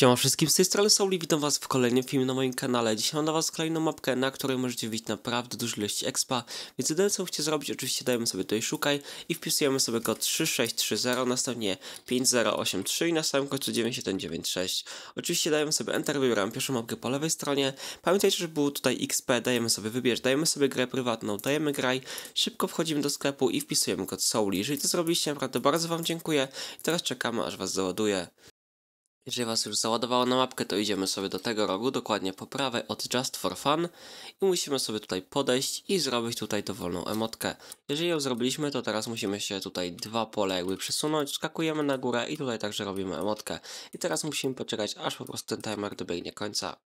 Siema wszystkim, z tej strony Souli, witam was w kolejnym filmie na moim kanale. Dzisiaj mam dla was kolejną mapkę, na której możecie widzieć naprawdę dużo ilości expa, więc jedyne co chcecie zrobić, oczywiście dajemy sobie tutaj szukaj i wpisujemy sobie kod 3630, następnie 5083 i na samym końcu 9796. Oczywiście dajemy sobie enter, wybieramy pierwszą mapkę po lewej stronie. Pamiętajcie, że był tutaj XP, dajemy sobie wybierz, dajemy sobie grę prywatną, dajemy graj, szybko wchodzimy do sklepu i wpisujemy kod Souli. Jeżeli to zrobiliście, naprawdę bardzo wam dziękuję i teraz czekamy aż was załaduje. Jeżeli was już załadowało na mapkę, to idziemy sobie do tego rogu, dokładnie po prawej od Just for Fun i musimy sobie tutaj podejść i zrobić tutaj dowolną emotkę. Jeżeli ją zrobiliśmy, to teraz musimy się tutaj dwa pole jakby przesunąć, skakujemy na górę i tutaj także robimy emotkę. I teraz musimy poczekać, aż po prostu ten timer dobiegnie końca.